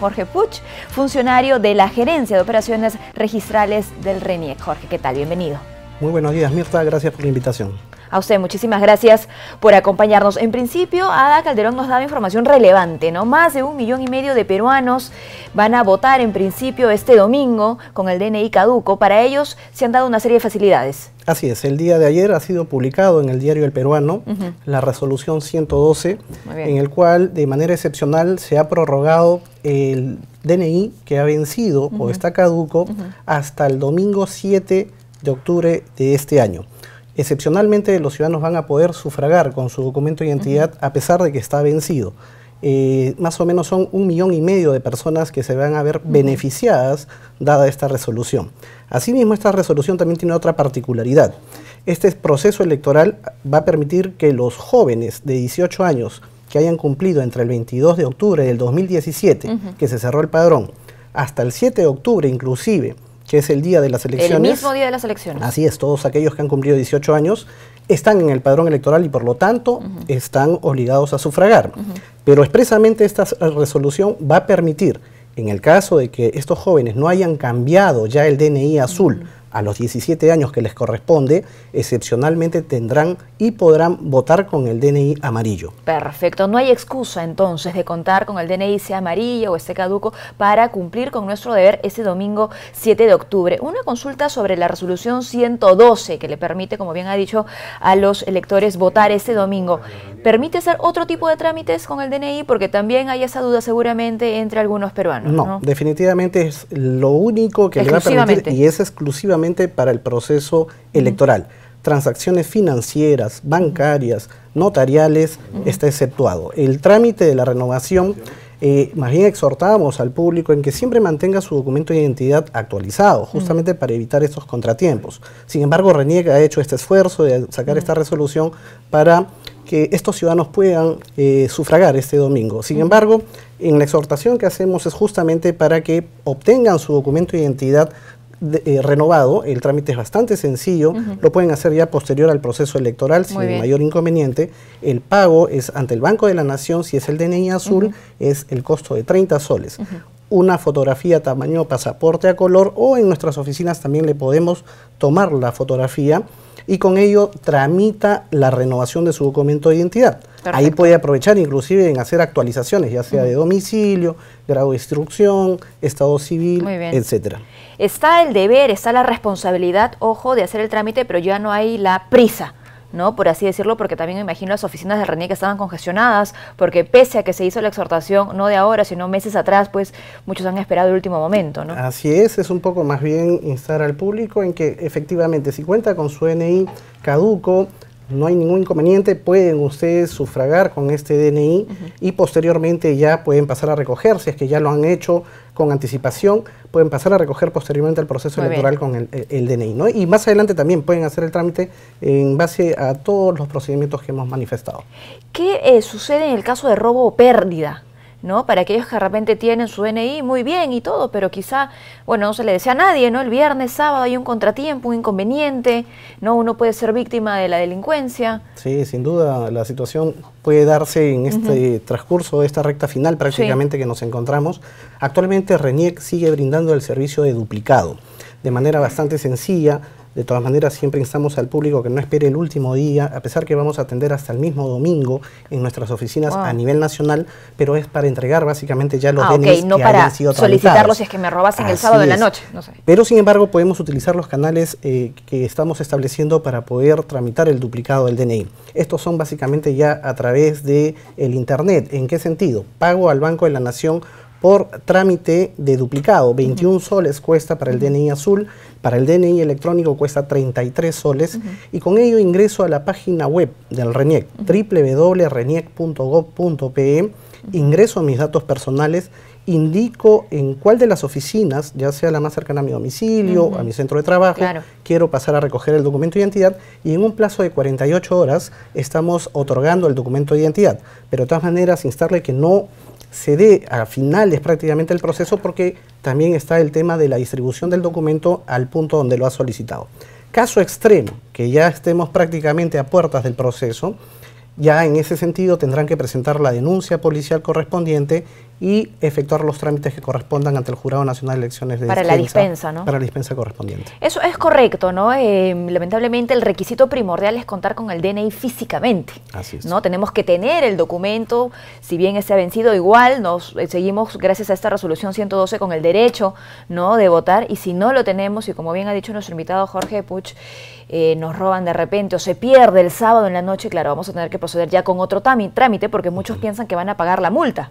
Jorge Puch, funcionario de la Gerencia de Operaciones Registrales del RENIEC. Jorge, ¿qué tal? Bienvenido. Muy buenos días, Mirta. Gracias por la invitación. A usted, muchísimas gracias por acompañarnos. En principio, Ada Calderón nos daba información relevante, ¿no? Más de un millón y medio de peruanos van a votar en principio este domingo con el DNI caduco. Para ellos se han dado una serie de facilidades. Así es, el día de ayer ha sido publicado en el diario El Peruano la resolución 112, en el cual de manera excepcional se ha prorrogado el DNI que ha vencido o está caduco hasta el domingo 7 de octubre de este año. Excepcionalmente los ciudadanos van a poder sufragar con su documento de identidad a pesar de que está vencido. Eh, más o menos son un millón y medio de personas que se van a ver beneficiadas dada esta resolución. Asimismo, esta resolución también tiene otra particularidad. Este proceso electoral va a permitir que los jóvenes de 18 años que hayan cumplido entre el 22 de octubre del 2017, que se cerró el padrón, hasta el 7 de octubre inclusive, que es el día de las elecciones. El mismo día de las elecciones. Así es, todos aquellos que han cumplido 18 años están en el padrón electoral y por lo tanto están obligados a sufragar. Pero expresamente esta resolución va a permitir, en el caso de que estos jóvenes no hayan cambiado ya el DNI azul, a los 17 años que les corresponde, excepcionalmente tendrán y podrán votar con el DNI amarillo. Perfecto, no hay excusa entonces de contar con el DNI sea amarillo o esté caduco para cumplir con nuestro deber ese domingo 7 de octubre. Una consulta sobre la resolución 112 que le permite, como bien ha dicho, a los electores votar ese domingo. ¿Permite hacer otro tipo de trámites con el DNI? Porque también hay esa duda seguramente entre algunos peruanos. No, ¿no? definitivamente es lo único que le va a permitir y es exclusivamente para el proceso electoral. Transacciones financieras, bancarias, notariales está exceptuado. El trámite de la renovación eh, más bien exhortamos al público en que siempre mantenga su documento de identidad actualizado, justamente para evitar estos contratiempos. Sin embargo, Reniega ha hecho este esfuerzo de sacar esta resolución para que estos ciudadanos puedan eh, sufragar este domingo. Sin embargo, en la exhortación que hacemos es justamente para que obtengan su documento de identidad eh, renovado, el trámite es bastante sencillo, lo pueden hacer ya posterior al proceso electoral sin mayor inconveniente. El pago es ante el Banco de la Nación, si es el DNI azul, es el costo de 30 soles una fotografía tamaño pasaporte a color o en nuestras oficinas también le podemos tomar la fotografía y con ello tramita la renovación de su documento de identidad. Ahí puede aprovechar inclusive en hacer actualizaciones, ya sea de domicilio, grado de instrucción, estado civil, etcétera. Está el deber, está la responsabilidad, ojo, de hacer el trámite, pero ya no hay la prisa ¿no? Por así decirlo, porque también imagino las oficinas de que estaban congestionadas, porque pese a que se hizo la exhortación, no de ahora, sino meses atrás, pues muchos han esperado el último momento, ¿no? Así es, es un poco más bien instar al público en que efectivamente si cuenta con su NI caduco, no hay ningún inconveniente, pueden ustedes sufragar con este DNI y posteriormente ya pueden pasar a recoger, si es que ya lo han hecho con anticipación, pueden pasar a recoger posteriormente el proceso electoral con el, e, DNI. ¿no? Y más adelante también pueden hacer el trámite en base a todos los procedimientos que hemos manifestado. ¿Qué eh, sucede en el caso de robo o pérdida? ¿no? Para aquellos que de repente tienen su DNI muy bien y todo, pero quizá, bueno, no se le decía a nadie, ¿no? El viernes, sábado hay un contratiempo, un inconveniente, ¿no? Uno puede ser víctima de la delincuencia. Sí, sin duda, la situación puede darse en este transcurso, de esta recta final prácticamente que nos encontramos. Actualmente RENIEC sigue brindando el servicio de duplicado de manera bastante sencilla de todas maneras, siempre instamos al público que no espere el último día, a pesar que vamos a atender hasta el mismo domingo en nuestras oficinas a nivel nacional, pero es para entregar básicamente ya los ah, DNI. no para solicitarlos si es que me robasen el sábado de la noche. Pero sin embargo, podemos utilizar los canales eh, que estamos estableciendo para poder tramitar el duplicado del DNI. Estos son básicamente ya a través de internet. ¿En qué sentido? Pago al Banco de la Nación por trámite de duplicado. 21 soles cuesta para el DNI azul, para el DNI electrónico cuesta 33 soles y con ello ingreso a la página web del RENIEC, www.reniec.gov.pe, ingreso a mis datos personales, indico en cuál de las oficinas, ya sea la más cercana a mi domicilio, a mi centro de trabajo, quiero pasar a recoger el documento de identidad y en un plazo de 48 horas estamos otorgando el documento de identidad. Pero de todas maneras, instarle que no se dé a finales prácticamente el proceso porque también está el tema de la distribución del documento al punto donde lo ha solicitado. Caso extremo, que ya estemos prácticamente a puertas del proceso, ya en ese sentido tendrán que presentar la denuncia policial correspondiente y efectuar los trámites que correspondan ante el Jurado Nacional de Elecciones de Para la dispensa, ¿no? Para la dispensa correspondiente. Eso es correcto, ¿no? Eh, lamentablemente el requisito primordial es contar con el DNI físicamente. Así es. ¿no? Tenemos que tener el documento, si bien ese ha vencido, igual nos eh, seguimos, gracias a esta resolución 112, con el derecho ¿no? de votar y si no lo tenemos, y como bien ha dicho nuestro invitado Jorge Puch, eh, nos roban de repente o se pierde el sábado en la noche, claro, vamos a tener que proceder ya con otro trámite porque muchos piensan que van a pagar la multa.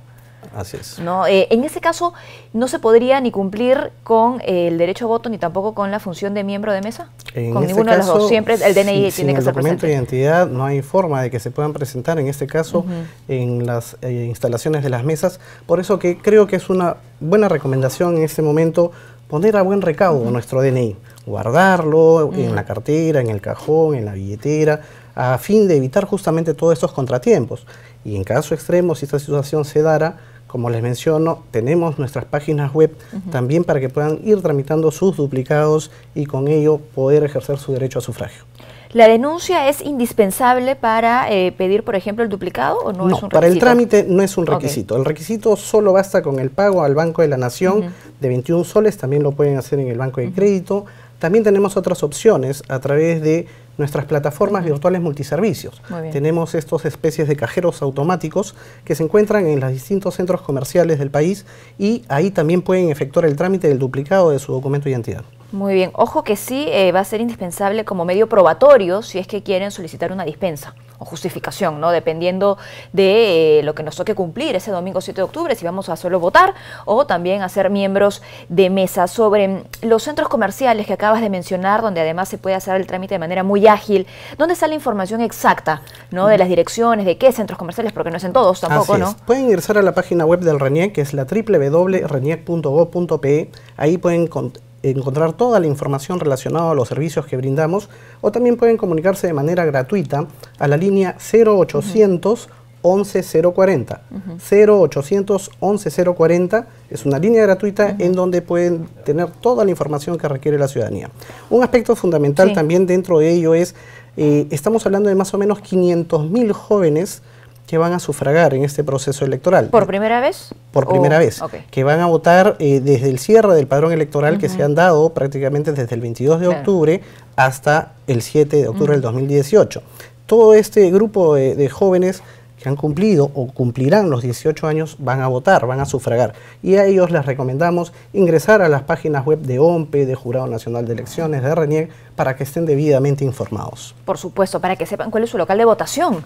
Así es. ¿no? Eh, en ese caso, ¿no se podría ni cumplir con el derecho a voto ni tampoco con la función de miembro de mesa? con ninguno de los dos. Siempre el DNI tiene el documento de identidad no hay forma de que se puedan presentar, en este caso, en las eh, instalaciones de las mesas. Por eso que creo que es una buena recomendación en este momento poner a buen recaudo nuestro DNI, guardarlo en la cartera, en el cajón, en la billetera, a fin de evitar justamente todos estos contratiempos. Y en caso extremo, si esta situación se dara, como les menciono, tenemos nuestras páginas web también para que puedan ir tramitando sus duplicados y con ello poder ejercer su derecho a sufragio. ¿La denuncia es indispensable para eh, pedir, por ejemplo, el duplicado o no, es un requisito? Para el trámite no es un requisito. El requisito solo basta con el pago al Banco de la Nación de 21 soles, también lo pueden hacer en el Banco de Crédito. También tenemos otras opciones a través de nuestras plataformas virtuales multiservicios. Tenemos estas especies de cajeros automáticos que se encuentran en los distintos centros comerciales del país y ahí también pueden efectuar el trámite del duplicado de su documento de identidad. Muy bien, ojo que sí eh, va a ser indispensable como medio probatorio si es que quieren solicitar una dispensa o justificación, ¿no? Dependiendo de eh, lo que nos toque cumplir ese domingo 7 de octubre, si vamos a solo votar o también a ser miembros de mesa. Sobre mm, los centros comerciales que acabas de mencionar, donde además se puede hacer el trámite de manera muy ágil, ¿dónde está la información exacta, ¿no? De las direcciones, de qué centros comerciales, porque no es en todos tampoco, ¿no? Pueden ingresar a la página web del RENIEC, que es la www.reniec.gov.pe. Ahí pueden encontrar toda la información relacionada a los servicios que brindamos o también pueden comunicarse de manera gratuita a la línea 0800 11040. 0800 11040 es una línea gratuita en donde pueden tener toda la información que requiere la ciudadanía. Un aspecto fundamental también dentro de ello es, eh, estamos hablando de más o menos 500.000 mil jóvenes que van a sufragar en este proceso electoral. ¿Por primera vez? Por primera oh, vez. Que van a votar eh, desde el cierre del padrón electoral que se han dado prácticamente desde el 22 de octubre hasta el 7 de octubre del 2018. Todo este grupo de, jóvenes que han cumplido o cumplirán los 18 años van a votar, van a sufragar. Y a ellos les recomendamos ingresar a las páginas web de OMPE, de Jurado Nacional de Elecciones, de RENIEC, para que estén debidamente informados. Por supuesto, para que sepan cuál es su local de votación.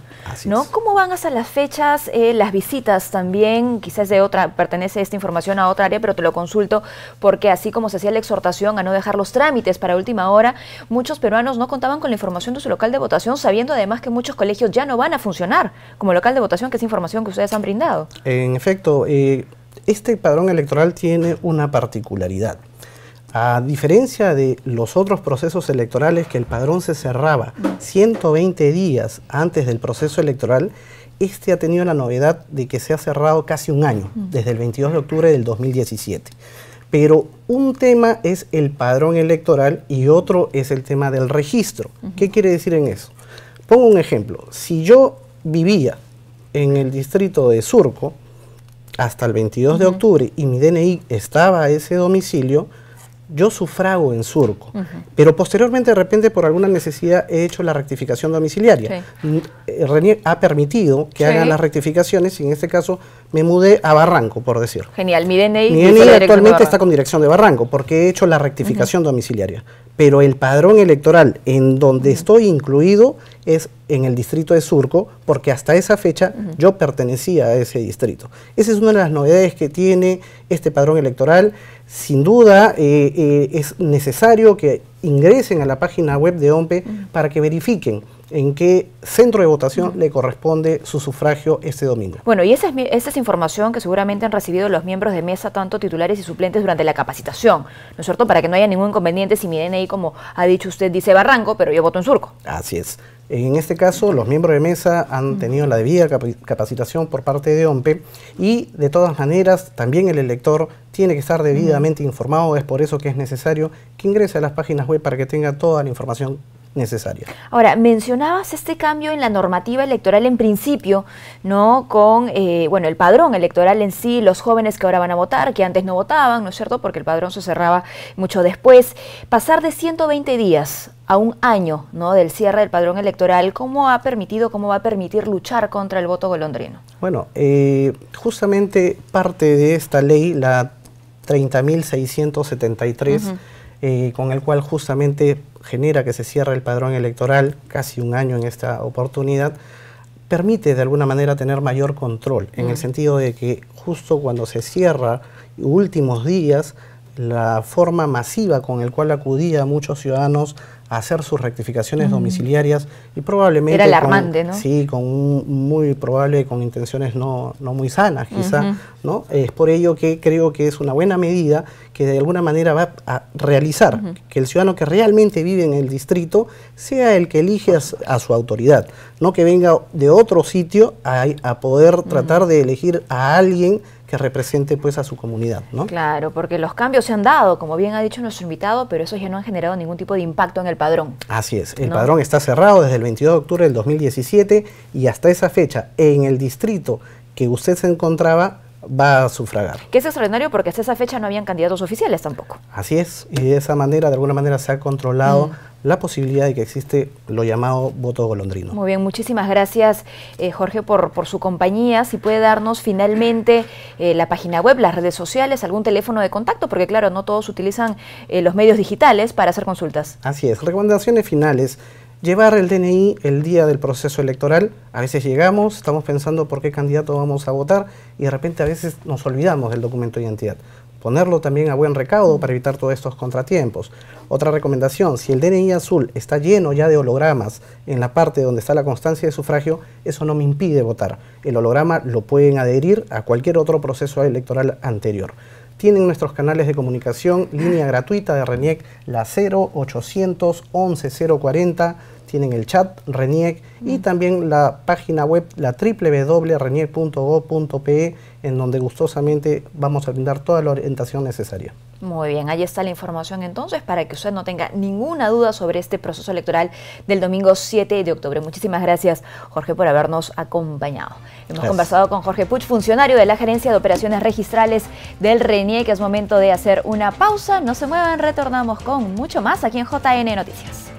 ¿no? ¿Cómo van a ser las fechas, eh, las visitas también? Quizás de otra, pertenece esta información a otra área, pero te lo consulto porque así como se hacía la exhortación a no dejar los trámites para última hora, muchos peruanos no contaban con la información de su local de votación, sabiendo además que muchos colegios ya no van a funcionar como local de votación, que es información que ustedes han brindado. En efecto, eh, este padrón electoral tiene una particularidad. A diferencia de los otros procesos electorales que el padrón se cerraba 120 días antes del proceso electoral, este ha tenido la novedad de que se ha cerrado casi un año, mm. desde el 22 de octubre del 2017. Pero un tema es el padrón electoral y otro es el tema del registro. ¿Qué quiere decir en eso? Pongo un ejemplo. Si yo vivía en el distrito de Surco hasta el 22 de octubre y mi DNI estaba a ese domicilio, yo sufrago en surco, pero posteriormente de repente por alguna necesidad he hecho la rectificación domiciliaria. Mm, eh, ha permitido que hagan las rectificaciones y en este caso me mudé a Barranco, por decir. Genial, mi DNI, mi actualmente está con dirección de Barranco porque he hecho la rectificación domiciliaria pero el padrón electoral en donde estoy incluido es en el distrito de Surco, porque hasta esa fecha yo pertenecía a ese distrito. Esa es una de las novedades que tiene este padrón electoral. Sin duda eh, eh, es necesario que ingresen a la página web de OMPE para que verifiquen en qué centro de votación le corresponde su sufragio este domingo. Bueno, y esa es, esa es, información que seguramente han recibido los miembros de mesa, tanto titulares y suplentes, durante la capacitación, ¿no es cierto? Para que no haya ningún inconveniente si mi DNI, como ha dicho usted, dice Barranco, pero yo voto en Surco. Así es. En este caso, los miembros de mesa han tenido la debida capacitación por parte de OMPE y, de todas maneras, también el elector tiene que estar debidamente informado. Es por eso que es necesario que ingrese a las páginas web para que tenga toda la información necesaria. Ahora, mencionabas este cambio en la normativa electoral en principio, ¿no? Con, eh, bueno, el padrón electoral en sí, los jóvenes que ahora van a votar, que antes no votaban, ¿no es cierto? Porque el padrón se cerraba mucho después. Pasar de 120 días a un año, ¿no? Del cierre del padrón electoral, ¿cómo ha permitido, cómo va a permitir luchar contra el voto golondrino? Bueno, eh, justamente parte de esta ley, la 30.673, eh, con el cual justamente genera que se cierre el padrón electoral, casi un año en esta oportunidad, permite de alguna manera tener mayor control, en el mm. sentido de que justo cuando se cierra, últimos días, la forma masiva con el cual acudía a muchos ciudadanos hacer sus rectificaciones domiciliarias y probablemente... Era alarmante, ¿no? Sí, con muy probable con intenciones no, muy sanas, quizá, ¿no? Es por ello que creo que es una buena medida que de alguna manera va a realizar que el ciudadano que realmente vive en el distrito sea el que elige a, su autoridad, no que venga de otro sitio a, poder tratar de elegir a alguien que represente pues a su comunidad, ¿no? Claro, porque los cambios se han dado, como bien ha dicho nuestro invitado, pero esos ya no han generado ningún tipo de impacto en el padrón. Así es, el padrón está cerrado desde el 22 de octubre del 2017 y hasta esa fecha en el distrito que usted se encontraba va a sufragar. Que es extraordinario porque hasta esa fecha no habían candidatos oficiales tampoco. Así es, y de esa manera, de alguna manera, se ha controlado mm. la posibilidad de que existe lo llamado voto golondrino. Muy bien, muchísimas gracias eh, Jorge por, su compañía. Si puede darnos finalmente eh, la página web, las redes sociales, algún teléfono de contacto, porque claro, no todos utilizan eh, los medios digitales para hacer consultas. Así es, recomendaciones finales llevar el DNI el día del proceso electoral. A veces llegamos, estamos pensando por qué candidato vamos a votar y de repente a veces nos olvidamos del documento de identidad. Ponerlo también a buen recaudo para evitar todos estos contratiempos. Otra recomendación, si el DNI azul está lleno ya de hologramas en la parte donde está la constancia de sufragio, eso no me impide votar. El holograma lo pueden adherir a cualquier otro proceso electoral anterior tienen nuestros canales de comunicación, línea gratuita de RENIEC, la 0800 11 040, tienen el chat RENIEC y también la página web, la www.reniec.gov.pe, en donde gustosamente vamos a brindar toda la orientación necesaria. Muy bien, ahí está la información entonces para que usted no tenga ninguna duda sobre este proceso electoral del domingo 7 de octubre. Muchísimas gracias, Jorge, por habernos acompañado. Hemos conversado con Jorge Puch, funcionario de la Gerencia de Operaciones Registrales del RENIE, que es momento de hacer una pausa. No se muevan, retornamos con mucho más aquí en JN Noticias.